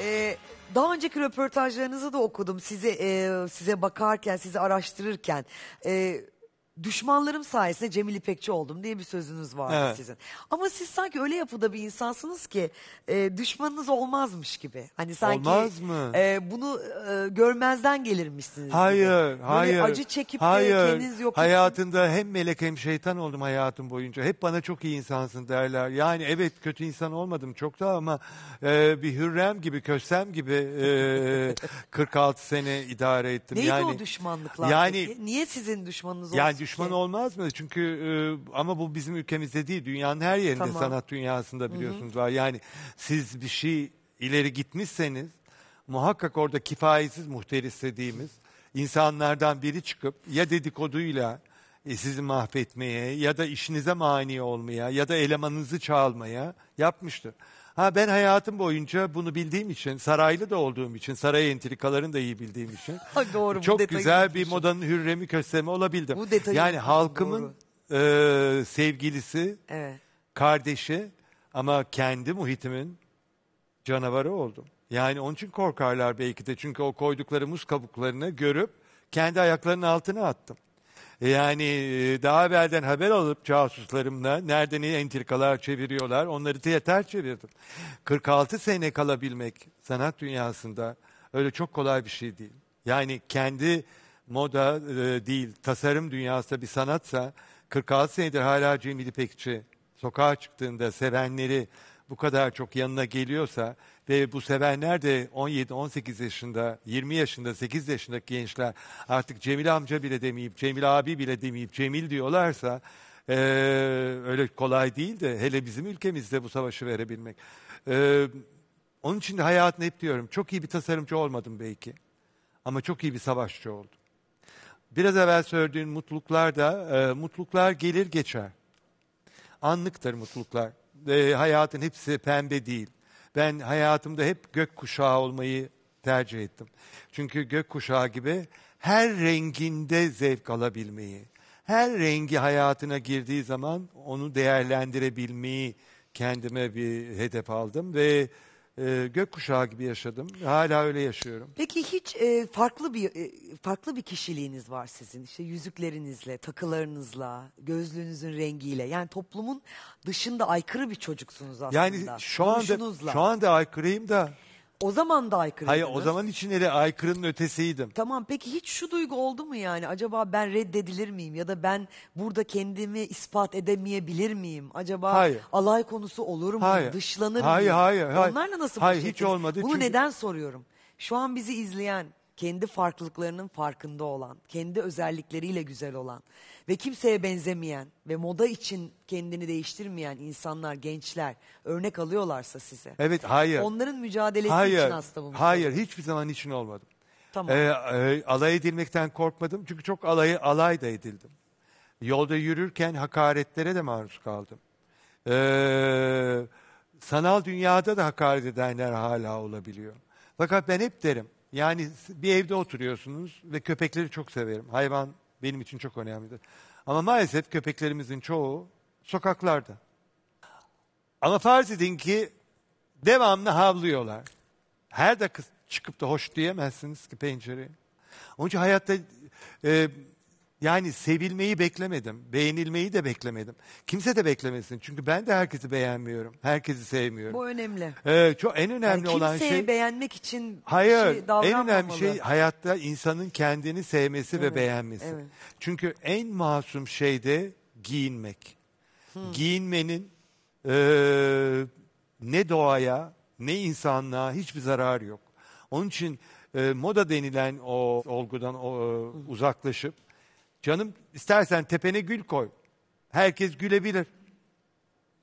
Ee, daha önceki röportajlarınızı da okudum Sizi, e, size bakarken, sizi araştırırken. E, düşmanlarım sayesinde Cemil İpekçi oldum diye bir sözünüz vardı Evet. sizin. Ama siz sanki öyle yapıda bir insansınız ki e, düşmanınız olmazmış gibi. Hani sanki Olmaz mı? e, bunu e, görmezden gelirmişsiniz. gibi. Hayır, Böyle hayır. acı çekip de kendiniz yok. Hayatında hem melek hem şeytan oldum hayatım boyunca. Hep bana çok iyi insansın derler. Yani evet kötü insan olmadım çok da ama e, bir Hürrem gibi, Kösem gibi e, 46 sene idare ettim. Neydi yani, o düşmanlıklar yani, peki? Niye sizin düşmanınız olsun? düşman olmaz mı? Çünkü e, ama bu bizim ülkemizde değil dünyanın her yerinde Tamam. sanat dünyasında biliyorsunuz var. Yani siz bir şey ileri gitmişseniz muhakkak orada kifayetsiz muhteris dediğimiz insanlardan biri çıkıp ya dedikoduyla e, sizi mahvetmeye ya da işinize mani olmaya ya da elemanınızı çalmaya yapmıştır. Ha ben hayatım boyunca bunu bildiğim için, saraylı da olduğum için, saray entrikalarını da iyi bildiğim için. Doğru. Çok bu güzel bir modanın hürremi köstemi olabildim. Bu Yani halkımın e, sevgilisi, Evet. kardeşi ama kendi muhitimin canavarı oldum. Yani onun için korkarlar belki de çünkü o koydukları muz kabuklarını görüp kendi ayaklarının altına attım. Yani e, daha evvelden haber alıp casuslarımla nereden iyi entrikalar çeviriyorlar onları yeter çevirdim. 46 sene kalabilmek sanat dünyasında öyle çok kolay bir şey değil. Yani kendi moda e, değil tasarım dünyasında bir sanatsa 46 senedir hala Cemil İpekçi sokağa çıktığında sevenleri bu kadar çok yanına geliyorsa ve bu sevenler de 17-18 yaşında, 20 yaşında, 8 yaşındaki gençler artık Cemil amca bile demeyip, Cemil abi bile demeyip Cemil diyorlarsa e, öyle kolay değil de hele bizim ülkemizde bu savaşı verebilmek. E, onun için hayatını hep diyorum çok iyi bir tasarımcı olmadım belki ama çok iyi bir savaşçı oldum. Biraz evvel söylediğin mutluluklar da e, mutluluklar gelir geçer. Anlıktır mutluluklar. E, hayatın hepsi pembe değil. Ben hayatımda hep gök kuşağı olmayı tercih ettim. Çünkü gök kuşağı gibi her renginde zevk alabilmeyi, her rengi hayatına girdiği zaman onu değerlendirebilmeyi kendime bir hedef aldım ve e, gökkuşağı gibi yaşadım. Hala öyle yaşıyorum. Peki hiç e, farklı bir e, farklı bir kişiliğiniz var sizin. İşte yüzüklerinizle, takılarınızla, gözlüğünüzün rengiyle. Yani toplumun dışında aykırı bir çocuksunuz aslında. Yani şu anda Duruşunuzla. şu anda aykırıyım da o zaman da aykırıydınız. Hayır o zaman için içinleri aykırının ötesiydim. Tamam peki hiç şu duygu oldu mu yani? Acaba ben reddedilir miyim? Ya da ben burada kendimi ispat edemeyebilir miyim? Acaba Hayır. alay konusu olur mu? Hayır. Dışlanır Hayır, mıyım? hayır, hayır. Onlarla nasıl baş Hayır, hiç olmadı Bunu çünkü- neden soruyorum? Şu an bizi izleyen kendi farklılıklarının farkında olan, kendi özellikleriyle güzel olan ve kimseye benzemeyen ve moda için kendini değiştirmeyen insanlar, gençler örnek alıyorlarsa size. Evet, hayır. Onların mücadelesi hayır, için hasta bulmuştum. Hayır, hiçbir zaman için olmadım. Tamam. Ee, e, alay edilmekten korkmadım çünkü çok alay, alay da edildim. Yolda yürürken hakaretlere de maruz kaldım. Ee, sanal dünyada da hakaret edenler hala olabiliyor. Fakat ben hep derim, yani bir evde oturuyorsunuz ve köpekleri çok severim. Hayvan benim için çok önemlidir. Ama maalesef köpeklerimizin çoğu sokaklarda. Ama farz edin ki devamlı havlıyorlar. Her dakika çıkıp da hoş diyemezsiniz ki pencereye. Onun için hayatta e, yani sevilmeyi beklemedim, beğenilmeyi de beklemedim. Kimse de beklemesin çünkü ben de herkesi beğenmiyorum, herkesi sevmiyorum. Bu önemli. Ee, çok en önemli yani olan şey. Kimseyi beğenmek için şey hayır, şey en önemli şey hayatta insanın kendini sevmesi evet, ve beğenmesi. Evet. Çünkü en masum şey de giyinmek. Hmm. Giyinmenin e, ne doğaya ne insanlığa hiçbir zararı yok. Onun için e, moda denilen o olgudan o, e, uzaklaşıp Canım istersen tepene gül koy. Herkes gülebilir.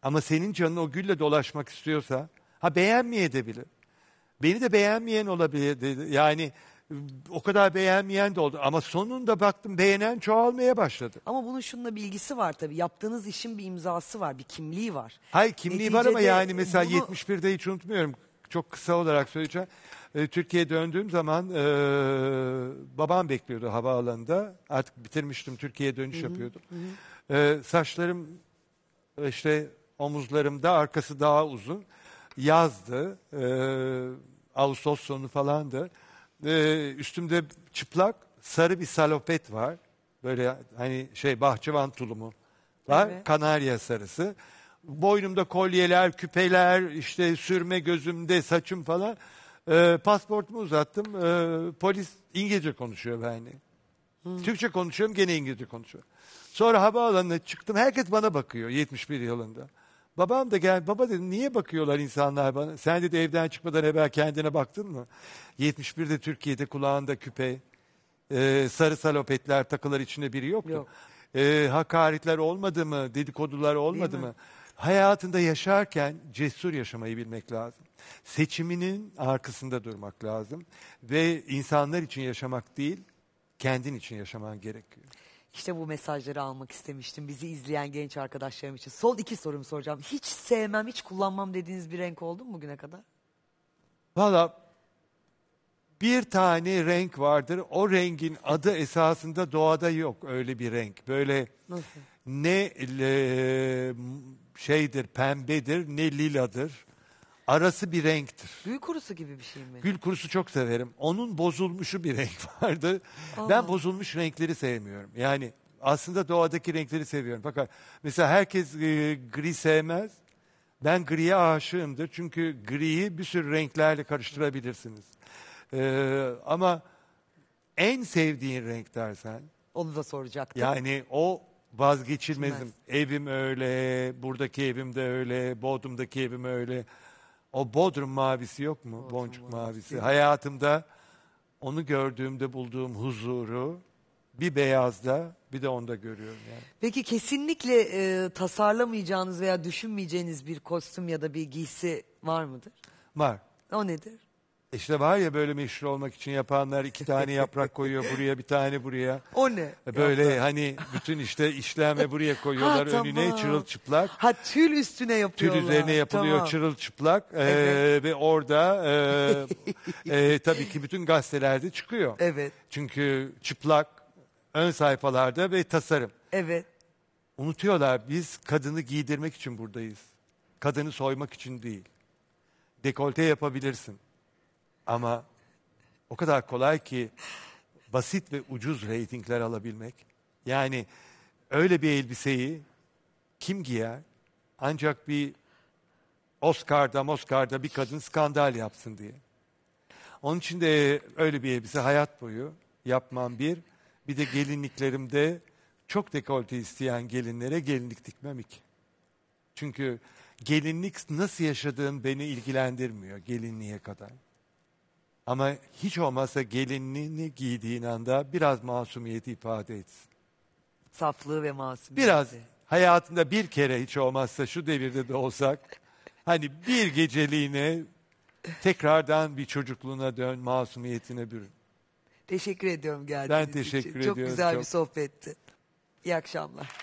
Ama senin canın o gülle dolaşmak istiyorsa, ha beğenmeyebilir. Beni de beğenmeyen olabilir. Yani o kadar beğenmeyen de oldu. Ama sonunda baktım beğenen çoğalmaya başladı. Ama bunun şununla bilgisi var tabii. Yaptığınız işin bir imzası var, bir kimliği var. Hayır kimliği Neticede var ama yani mesela bunu... 71'de hiç unutmuyorum. Çok kısa olarak söyleyeceğim. E, Türkiye'ye döndüğüm zaman e, babam bekliyordu havaalanında. Artık bitirmiştim Türkiye'ye dönüş Hı-hı. yapıyordum. Hı-hı. E, saçlarım işte omuzlarımda arkası daha uzun. Yazdı. E, Ağustos sonu falandı. E, üstümde çıplak sarı bir salopet var. Böyle hani şey bahçıvan tulumu var. Evet. Kanarya sarısı. Boynumda kolyeler, küpeler, işte sürme gözümde saçım falan. E, ee, pasportumu uzattım. E, polis İngilizce konuşuyor yani. Hmm. Türkçe konuşuyorum gene İngilizce konuşuyor. Sonra havaalanına çıktım. Herkes bana bakıyor 71 yılında. Babam da geldi. baba dedi niye bakıyorlar insanlar bana? Sen dedi evden çıkmadan evvel kendine baktın mı? 71'de Türkiye'de kulağında küpe, e, sarı salopetler takılar içinde biri yoktu. Yok. E, hakaretler olmadı mı? Dedikodular olmadı mı? Hayatında yaşarken cesur yaşamayı bilmek lazım. Seçiminin arkasında durmak lazım ve insanlar için yaşamak değil, kendin için yaşaman gerekiyor. İşte bu mesajları almak istemiştim bizi izleyen genç arkadaşlarım için. Son iki sorumu soracağım. Hiç sevmem, hiç kullanmam dediğiniz bir renk oldu mu bugüne kadar? Valla bir tane renk vardır. O rengin adı esasında doğada yok öyle bir renk. Böyle Nasıl? ne e, şeydir pembedir ne liladır Arası bir renktir. Gül kurusu gibi bir şey mi? Gül kurusu çok severim. Onun bozulmuşu bir renk vardı. Allah. Ben bozulmuş renkleri sevmiyorum. Yani aslında doğadaki renkleri seviyorum. Fakat mesela herkes e, gri sevmez. Ben griye aşığımdır. Çünkü griyi bir sürü renklerle karıştırabilirsiniz. Ee, ama en sevdiğin renk dersen. Onu da soracaktım. Yani o vazgeçilmezim. Evim öyle, buradaki evim de öyle, Bodrum'daki evim öyle. O Bodrum mavisi yok mu? Bodrum Boncuk mavisi. mavisi. Hayatımda onu gördüğümde bulduğum huzuru bir beyazda bir de onda görüyorum yani. Peki kesinlikle e, tasarlamayacağınız veya düşünmeyeceğiniz bir kostüm ya da bir giysi var mıdır? Var. O nedir? E işte var ya böyle meşhur olmak için yapanlar iki tane yaprak koyuyor buraya bir tane buraya. O ne? E böyle Yaprak. hani bütün işte işleme buraya koyuyorlar Ha, önüne tamam. çırılçıplak. Ha tül üstüne Tül üzerine yapılıyor Tamam. çırılçıplak Ee, Evet. ve orada e, e, tabii ki bütün gazetelerde çıkıyor. Evet, Çünkü çıplak ön sayfalarda ve tasarım. evet. Unutuyorlar biz kadını giydirmek için buradayız. Kadını soymak için değil. Dekolte yapabilirsin. Ama o kadar kolay ki basit ve ucuz reytingler alabilmek. Yani öyle bir elbiseyi kim giyer? Ancak bir Oscar'da, Oscar'da bir kadın skandal yapsın diye. Onun için de öyle bir elbise hayat boyu yapmam bir. Bir de gelinliklerimde çok dekolte isteyen gelinlere gelinlik dikmem iki. Çünkü gelinlik nasıl yaşadığın beni ilgilendirmiyor gelinliğe kadar. Ama hiç olmazsa gelinliğini giydiğin anda biraz masumiyeti ifade etsin. Saflığı ve masumiyeti. Biraz hayatında bir kere hiç olmazsa şu devirde de olsak hani bir geceliğine tekrardan bir çocukluğuna dön, masumiyetine bürün. Teşekkür ediyorum geldiğiniz için. Ben teşekkür için. ediyorum. Çok güzel çok... bir sohbetti. İyi akşamlar.